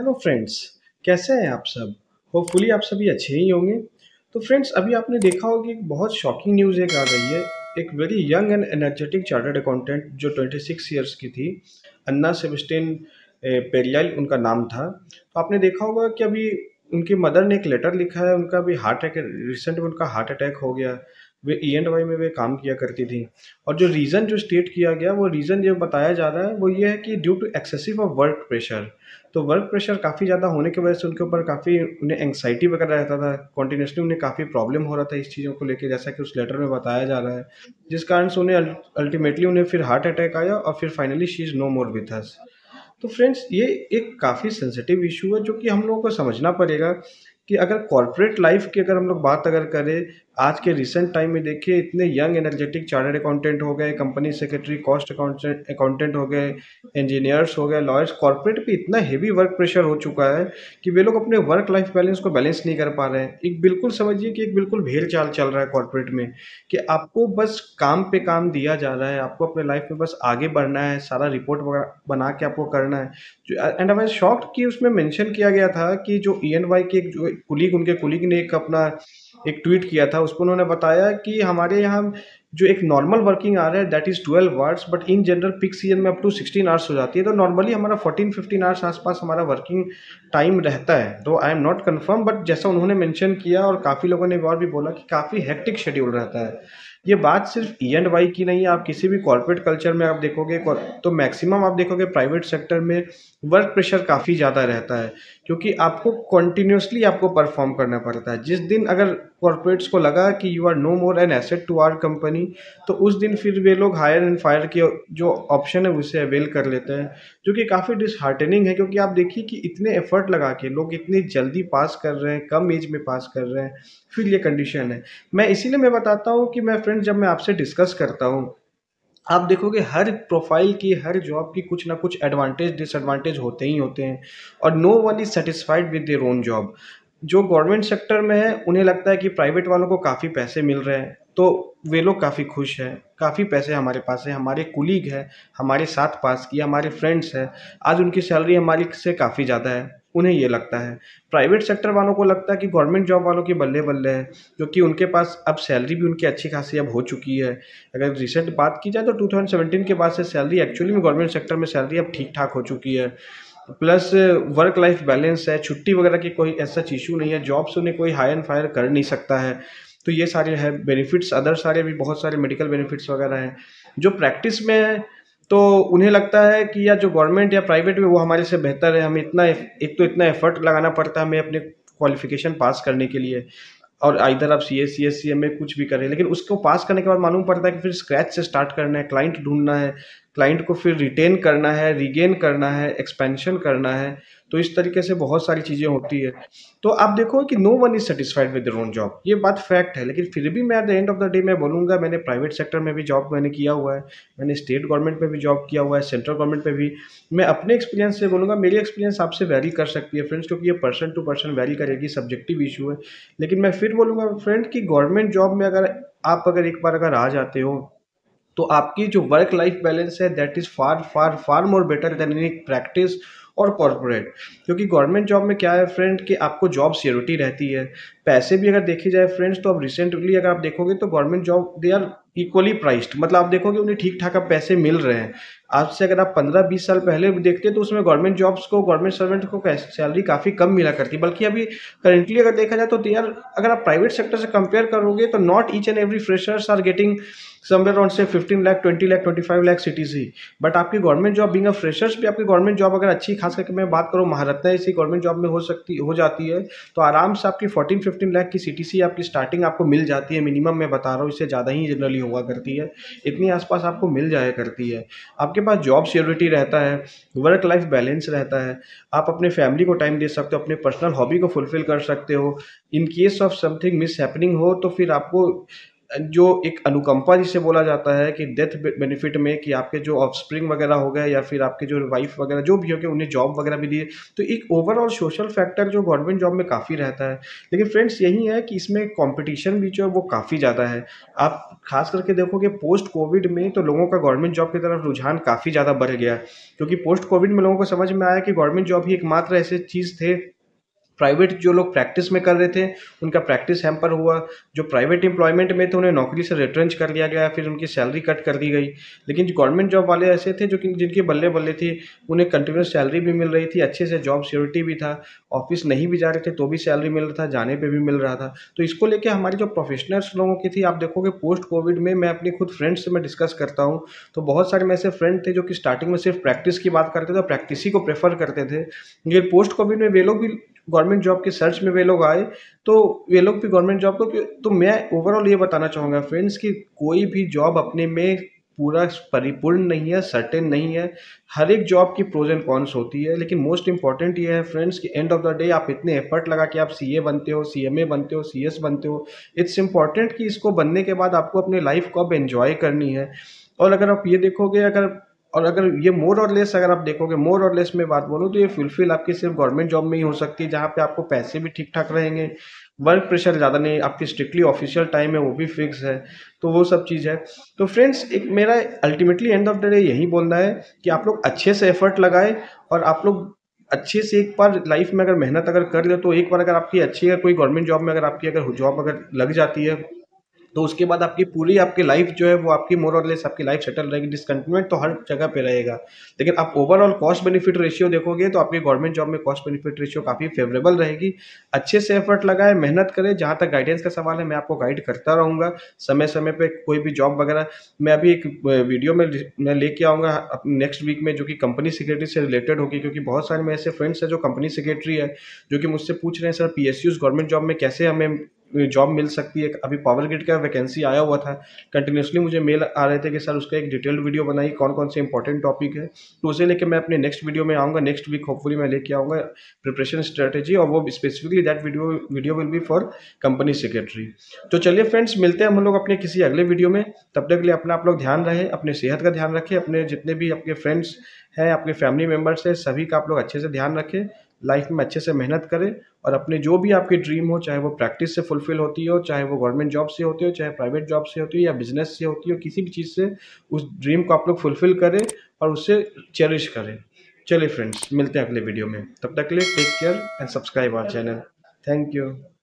hello friends कैसे हैं आप सब होपफुली आप सभी अच्छे ही होंगे तो फ्रेंड्स अभी आपने देखा होगा कि एक बहुत शॉकिंग न्यूज़ एक आ गई है एक very young and energetic chartered accountant जो 26 इयर्स की थी अन्ना सेबस्टेन पेरियाल उनका नाम था तो आपने देखा होगा कि अभी उनकी मदर ने एक लेटर लिखा है उनका अभी हार्ट अटैक रिसेंट में उनका हार्ट अटैक हो गया वे ई एंड वाई में वे काम किया करती थी और जो रीज़न जो स्टेट किया गया वो रीज़न जो बताया जा रहा है वो ये है कि due to excessive of work pressure तो वर्क प्रेशर काफ़ी ज़्यादा होने की वजह से उनके ऊपर काफ़ी उन्हें एंगजाइटी वगैरह रहता था कॉन्टीन्यूसली उन्हें काफ़ी प्रॉब्लम हो रहा था इस चीज़ों को लेकर जैसा कि उस लेटर में बताया जा रहा है जिस कारण से उन्हें अल्टीमेटली उन्हें फिर हार्ट अटैक आया और फिर finally she is no more with us तो फ्रेंड्स ये एक काफ़ी सेंसिटिव इशू है जो कि हम लोगों को समझना पड़ेगा कि अगर कॉरपोरेट लाइफ की अगर हम लोग बात अगर करें आज के रिसेंट टाइम में देखिए इतने यंग एनर्जेटिक चार्टर्ड अकाउंटेंट हो गए company secretary cost accountant accountant हो गए इंजीनियर्स हो गए लॉयर्स कॉर्पोरेट पे इतना हेवी वर्क प्रेशर हो चुका है कि वे लोग अपने वर्क लाइफ बैलेंस को बैलेंस नहीं कर पा रहे हैं एक बिल्कुल समझिए कि एक बिल्कुल भेल चाल चल रहा है कॉर्पोरेट में कि आपको बस काम पे काम दिया जा रहा है आपको अपने लाइफ में बस आगे बढ़ना है सारा रिपोर्ट बना के आपको करना है एंड आई शॉक्ड कि उसमें मेंशन किया गया था कि जो ई एन वाई के एक जो कुलीग उनके कुलीग ने एक अपना एक ट्वीट किया था पर उन्होंने बताया कि हमारे यहाँ जो एक नॉर्मल वर्किंग आवर है that is twelve hours but in general peak season में अप टू सिक्सटीन आवर्स हो जाती है तो नॉर्मली हमारा फोर्टीन फिफ्टीन आवर्स आसपास हमारा वर्किंग टाइम रहता है तो I am not confirm but जैसा उन्होंने मैंशन किया और काफ़ी लोगों ने और भी बोला कि काफ़ी हेक्टिक शेड्यूल रहता है ये बात सिर्फ ई एंड वाई की नहीं है आप किसी भी कॉरपोरेट कल्चर में आप देखोगे तो मैक्सिमम आप देखोगे प्राइवेट सेक्टर में वर्क प्रेशर काफ़ी ज़्यादा रहता है क्योंकि आपको कॉन्टीन्यूसली आपको परफॉर्म करना पड़ता है जिस दिन अगर कॉरपोरेट्स को लगा कि you are no more an asset to our company तो उस दिन फिर वे लोग हायर एंड फायर की जो ऑप्शन है उसे अवेल कर लेते हैं जो कि काफ़ी डिसहार्टनिंग है क्योंकि आप देखिए कि इतने एफर्ट लगा के लोग इतनी जल्दी पास कर रहे हैं कम एज में पास कर रहे हैं फिर ये कंडीशन है मैं इसीलिए मैं बताता हूँ कि मैं फ्रेंड जब मैं आपसे डिस्कस करता हूँ आप देखोगे हर प्रोफाइल की हर जॉब की कुछ ना कुछ एडवांटेज डिसएडवांटेज होते ही होते हैं और no one is satisfied with their own job जो गवर्नमेंट सेक्टर में है उन्हें लगता है कि प्राइवेट वालों को काफ़ी पैसे मिल रहे हैं तो वे लोग काफ़ी खुश हैं काफ़ी पैसे हमारे पास है हमारे कुलीग हैं हमारे साथ पास की हमारे फ्रेंड्स हैं आज उनकी सैलरी हमारी से काफ़ी ज़्यादा है उन्हें ये लगता है प्राइवेट सेक्टर वालों को लगता है कि गवर्नमेंट जॉब वालों के बल्ले बल्ले हैं जो कि उनके पास अब सैलरी भी उनकी अच्छी खासी अब हो चुकी है अगर रिसेंट बात की जाए तो 2017 के बाद से सैलरी एक्चुअली में गवर्नमेंट सेक्टर में सैलरी अब ठीक ठाक हो चुकी है प्लस वर्क लाइफ बैलेंस है छुट्टी वगैरह की कोई ऐसा इशू नहीं है जॉब से उन्हें कोई हाई एंड फायर कर नहीं सकता है तो ये सारे हैं बेनिफिट्स अदर सारे भी बहुत सारे मेडिकल बेनिफिट्स वगैरह हैं जो प्रैक्टिस में है तो उन्हें लगता है कि या जो गवर्नमेंट या प्राइवेट में वो हमारे से बेहतर है हमें इतना एक तो इतना एफर्ट लगाना पड़ता है हमें अपने क्वालिफिकेशन पास करने के लिए और इधर आप C S C S C M में कुछ भी करें लेकिन उसको पास करने के बाद मालूम पड़ता है कि फिर स्क्रैच से स्टार्ट करना है क्लाइंट ढूंढना है क्लाइंट को फिर रिटेन करना है रिगेन करना है एक्सपेंशन करना है तो इस तरीके से बहुत सारी चीज़ें होती है तो आप देखो कि no one is satisfied with own job ये बात फैक्ट है लेकिन फिर भी मैं at the end of the day मैं बोलूँगा मैंने प्राइवेट सेक्टर में भी जॉब मैंने किया हुआ है मैंने स्टेट गवर्नमेंट में भी जॉब किया हुआ है सेंट्रल गवर्नमेंट में भी मैं अपने एक्सपीरियंस से बोलूँगा मेरी एक्सपीरियंस आपसे वैली कर सकती है फ्रेंड्स क्योंकि ये पर्सन टू पर्सन वैली करेगी सब्जेक्टिव इशू है लेकिन मैं फिर बोलूँगा फ्रेंड कि गवर्नमेंट जॉब में अगर आप अगर एक बार अगर आ जाते हो तो आपकी जो वर्क लाइफ बैलेंस है that is far far far more better than in practice और कॉरपोरेट क्योंकि गवर्नमेंट जॉब में क्या है फ्रेंड कि आपको जॉब सिक्योरिटी रहती है पैसे भी अगर देखी जाए फ्रेंड्स तो अब रिसेंटली अगर आप देखोगे तो government job they are equally priced मतलब आप देखोगे उन्हें ठीक ठाक अब पैसे मिल रहे हैं आज से अगर आप पंद्रह बीस साल पहले देखते देखते तो उसमें गवर्नमेंट जॉब्स को गवर्नमेंट सर्वेंट को सैलरी काफ़ी कम मिला करती बल्कि अभी करेंटली अगर देखा जाए तो यार अगर आप प्राइवेट सेक्टर से कंपेयर करोगे तो not each and every freshers are getting somewhere around से fifteen lakh twenty lakh twenty five lakh C T C but आपकी government job being a freshers भी आपकी गवर्नमेंट जॉब अगर अच्छी खास करके मैं बात करूँ महारत्न ऐसी गवर्नमेंट जॉब में हो सकती हो जाती है तो आराम से आपकी फोर्टीन फिफ्टीन लाख की सी टी सी आपकी स्टार्टिंग आपको मिल जाती है मिनिमम मैं बता रहा हूँ इससे ज़्यादा ही जनरली हुआ करती है इतनी आसपास आपको मिल जाया करती है आपके आपके पास जॉब सिक्योरिटी रहता है वर्क लाइफ बैलेंस रहता है आप अपने फैमिली को टाइम दे सकते हो अपने पर्सनल हॉबी को फुलफिल कर सकते हो in case of something miss happening हो तो फिर आपको जो एक अनुकंपा जिसे बोला जाता है कि डेथ बेनिफिट में कि आपके जो ऑफस्प्रिंग वगैरह हो गए या फिर आपके जो वाइफ वगैरह जो भी हो गए उन्हें जॉब वगैरह भी दिए तो एक ओवरऑल सोशल फैक्टर जो गवर्नमेंट जॉब में काफ़ी रहता है लेकिन फ्रेंड्स यही है कि इसमें कॉम्पिटिशन भी जो है वो काफ़ी ज़्यादा है आप खास करके देखो कि पोस्ट कोविड में तो लोगों का गवर्नमेंट जॉब की तरफ रुझान काफ़ी ज़्यादा बढ़ गया क्योंकि पोस्ट कोविड में लोगों को समझ में आया कि गवर्नमेंट जॉब ही एकमात्र ऐसे चीज़ थे प्राइवेट जो लोग प्रैक्टिस में कर रहे थे उनका प्रैक्टिस हैम्पर हुआ जो प्राइवेट एम्प्लॉयमेंट में थे उन्हें नौकरी से रिटर्न कर लिया गया फिर उनकी सैलरी कट कर दी गई लेकिन जो गवर्नमेंट जॉब वाले ऐसे थे जो कि जिनके बल्ले बल्ले थी उन्हें कंटिन्यूस सैलरी भी मिल रही थी अच्छे से जॉब सिक्योरिटी भी था ऑफिस नहीं भी जा रहे थे तो भी सैलरी मिल रहा था जाने पर भी मिल रहा था तो इसको लेकर हमारी जो प्रोफेशनल्स लोगों की थी आप देखोगे पोस्ट कोविड में मैं अपनी खुद फ्रेंड्स से मैं डिस्कस करता हूँ तो बहुत सारे ऐसे फ्रेंड थे जो कि स्टार्टिंग में सिर्फ प्रैक्टिस की बात करते थे और प्रैक्टिस ही को प्रेफर करते थे लेकिन पोस्ट कोविड में वे लोग भी गवर्नमेंट जॉब के सर्च में वे लोग आए तो वे लोग भी गवर्नमेंट जॉब को तो मैं ओवरऑल ये बताना चाहूँगा फ्रेंड्स कि कोई भी जॉब अपने में पूरा परिपूर्ण नहीं है सर्टेन नहीं है हर एक जॉब की प्रोज एंड कॉन्स होती है लेकिन मोस्ट इंपॉर्टेंट ये है फ्रेंड्स कि एंड ऑफ द डे आप इतने एफर्ट लगा कि आप सीए बनते हो सीएमए बनते हो सीएस बनते हो इट्स इंपॉर्टेंट कि इसको बनने के बाद आपको अपने लाइफ को अब एन्जॉय करनी है और अगर आप ये देखोगे अगर और अगर ये मोर और लेस अगर आप देखोगे मोर और लेस में बात बोलूँ तो ये फुलफिल आपकी सिर्फ गवर्नमेंट जॉब में ही हो सकती है जहाँ पे आपको पैसे भी ठीक ठाक रहेंगे वर्क प्रेशर ज़्यादा नहीं आपकी स्ट्रिक्टली ऑफिशियल टाइम है वो भी फिक्स है तो वो सब चीज़ है तो फ्रेंड्स एक मेरा ultimately end of the day यही बोलना है कि आप लोग अच्छे से एफर्ट लगाए और आप लोग अच्छे से एक बार लाइफ में अगर मेहनत अगर कर ले तो एक बार अगर आपकी अच्छी है कोई गवर्नमेंट जॉब में अगर आपकी अगर जॉब अगर लग जाती है तो उसके बाद आपकी पूरी आपकी लाइफ जो है वो आपकी मोर और लेस आपकी लाइफ सेटल रहेगी डिसकंटिन्यूट तो हर जगह पे रहेगा लेकिन आप ओवरऑल कॉस्ट बेनिफिट रेशियो देखोगे तो आपकी गवर्नमेंट जॉब में कॉस्ट बेनिफिट रेशियो काफ़ी फेवरेबल रहेगी अच्छे से एफर्ट लगाए मेहनत करें जहाँ तक गाइडेंस का सवाल है मैं आपको गाइड करता रहूँगा समय समय पर कोई भी जॉब वगैरह मैं अभी एक वीडियो में मैं लेके आऊँगा नेक्स्ट वीक में जो कि कंपनी सेक्रेटरी से रिलेटेड होगी क्योंकि बहुत सारे मेरे ऐसे फ्रेंड्स हैं जो कंपनी सेक्रेटरी है जो कि मुझसे पूछ रहे हैं सर पी गवर्नमेंट जॉब में कैसे हमें जॉब मिल सकती है अभी पावर ग्रिड का वैकेंसी आया हुआ था कंटिन्यूसली मुझे मेल आ रहे थे कि सर उसका एक डिटेल्ड वीडियो बनाई कौन कौन से इंपॉर्टेंट टॉपिक है तो उसे लेके मैं अपने नेक्स्ट वीडियो में आऊँगा नेक्स्ट वीक होपफुली मैं लेके आऊँगा प्रिपरेशन स्ट्रेटेजी और वो specifically that video video will be for company secretary तो चलिए फ्रेंड्स मिलते हैं हम लोग अपने किसी अगले वीडियो में तब तक के लिए अपना आप लोग ध्यान रहे अपने सेहत का ध्यान रखें अपने जितने भी आपके फ्रेंड्स हैं आपके फैमिली मेम्बर्स हैं सभी का आप लोग अच्छे से ध्यान रखें लाइफ में अच्छे से मेहनत करें और अपने जो भी आपकी ड्रीम हो चाहे वो प्रैक्टिस से फुलफिल होती हो चाहे वो गवर्नमेंट जॉब से होती हो चाहे प्राइवेट जॉब से होती हो या बिजनेस से होती हो किसी भी चीज़ से उस ड्रीम को आप लोग फुलफिल करें और उससे चेरिश करें चलिए फ्रेंड्स मिलते हैं अगले वीडियो में तब तक के लिए take care and subscribe our channel thank you